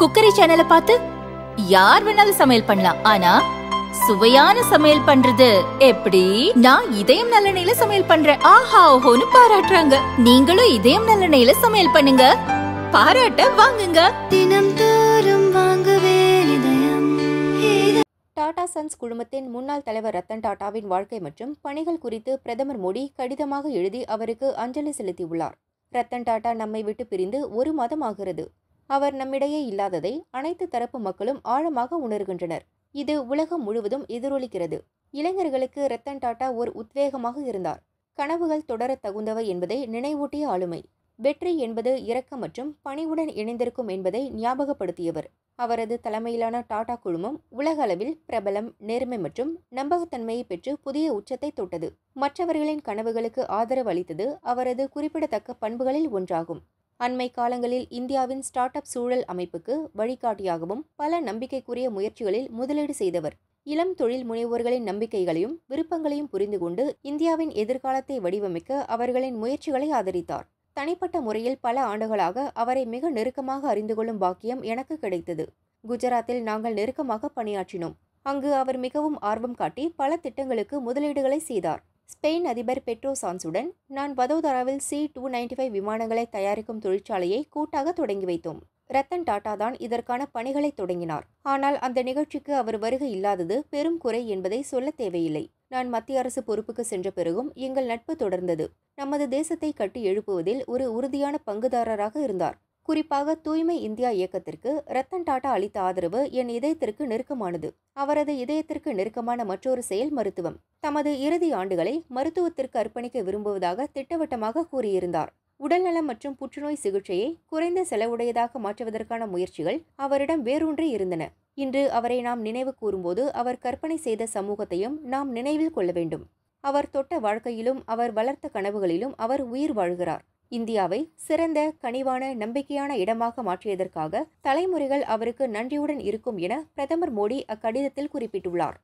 cookery சேனல பார்த்து யார் வேணாலும் சமையல் பண்ணலாம் ஆனா சுவையான சமையல் பண்றது எப்படி நான் இதயம் நல்லெண்ணெயில சமையல் பண்றேன் ஆஹா ஓஹோன்னு பாராட்டுறாங்க நீங்களும் இதயம் நல்லெண்ணெயில சமையல் பண்ணுங்க பாராட்ட வாங்குங்க தினம் தோறும் டாடா சன்ஸ் குழுமத்தின் முன்னாள் தலைவர் ரத்தன் டாடாவின் வாழ்க்கை மற்றும் பணிகள் குறித்து பிரதமர் மோடி கடிதமாக எழுதி அவருக்கு அஞ்சலி செலுத்தியுள்ளார் ரத்தன் டாடா நம்மை விட்டு பிரிந்து ஒரு மாதம் ஆகிறது அவர் நம்மிடையே இல்லாததை அனைத்து தரப்பு மக்களும் ஆழமாக உணர்கின்றனர் இது உலகம் முழுவதும் எதிரொலிக்கிறது இளைஞர்களுக்கு ரத்தன் டாடா ஒரு உத்வேகமாக இருந்தார் கனவுகள் தொடர தகுந்தவை என்பதை நினைவூட்டிய ஆளுமை வெற்றி என்பது இரக்க மற்றும் பணிவுடன் இணைந்திருக்கும் என்பதை ஞாபகப்படுத்தியவர் அவரது தலைமையிலான டாடா குழுமம் உலகளவில் பிரபலம் நேர்மை மற்றும் நம்பகத்தன்மையை பெற்று புதிய உச்சத்தை தொட்டது மற்றவர்களின் கனவுகளுக்கு ஆதரவு அளித்தது அவரது குறிப்பிடத்தக்க பண்புகளில் ஒன்றாகும் அண்மை காலங்களில் இந்தியாவின் ஸ்டார்ட் அப் சூழல் அமைப்புக்கு வழிகாட்டியாகவும் பல நம்பிக்கைக்குரிய முயற்சிகளில் முதலீடு செய்தவர் இளம் தொழில் முனைவோர்களின் நம்பிக்கைகளையும் விருப்பங்களையும் புரிந்து கொண்டு இந்தியாவின் எதிர்காலத்தை வடிவமைக்க அவர்களின் முயற்சிகளை ஆதரித்தார் தனிப்பட்ட முறையில் பல ஆண்டுகளாக அவரை மிக நெருக்கமாக அறிந்து கொள்ளும் பாக்கியம் எனக்கு கிடைத்தது குஜராத்தில் நாங்கள் நெருக்கமாக பணியாற்றினோம் அங்கு அவர் மிகவும் ஆர்வம் காட்டி பல திட்டங்களுக்கு முதலீடுகளை செய்தார் ஸ்பெயின் அதிபர் பெட்ரோ சான்ஸுடன் நான் வதோதராவில் சி டூ நைன்டி ஃபைவ் விமானங்களை தயாரிக்கும் தொழிற்சாலையை கூட்டாக தொடங்கி வைத்தோம் ரத்தன் டாடா தான் இதற்கான பணிகளை தொடங்கினார் ஆனால் அந்த நிகழ்ச்சிக்கு அவர் வருகை இல்லாதது பெரும் குறை என்பதை சொல்ல தேவையில்லை நான் மத்திய அரசு பொறுப்புக்கு சென்ற பிறகும் எங்கள் நட்பு தொடர்ந்தது நமது தேசத்தை கட்டி எழுப்புவதில் ஒரு உறுதியான பங்குதாரராக இருந்தார் குறிப்பாக தூய்மை இந்தியா இயக்கத்திற்கு ரத்தன் டாடா அளித்த ஆதரவு என் இதயத்திற்கு நெருக்கமானது அவரது இதயத்திற்கு நெருக்கமான மற்றொரு செயல் மருத்துவம் தமது இறுதி ஆண்டுகளை மருத்துவத்திற்கு அர்ப்பணிக்க விரும்புவதாக திட்டவட்டமாக கூறியிருந்தார் உடல்நலம் மற்றும் புற்றுநோய் சிகிச்சையை குறைந்த செலவுடையதாக மாற்றுவதற்கான முயற்சிகள் அவரிடம் வேரூன்றி இருந்தன இன்று அவரை நாம் நினைவு கூறும்போது அவர் கற்பனை செய்த சமூகத்தையும் நாம் நினைவில் கொள்ள வேண்டும் அவர் தொட்ட வாழ்க்கையிலும் அவர் வளர்த்த கனவுகளிலும் அவர் உயிர் வாழ்கிறார் இந்தியாவை சிறந்த கனிவான நம்பிக்கையான இடமாக மாற்றியதற்காக தலைமுறைகள் அவருக்கு நன்றியுடன் இருக்கும் என பிரதமர் மோடி அக்கடிதத்தில் குறிப்பிட்டுள்ளார்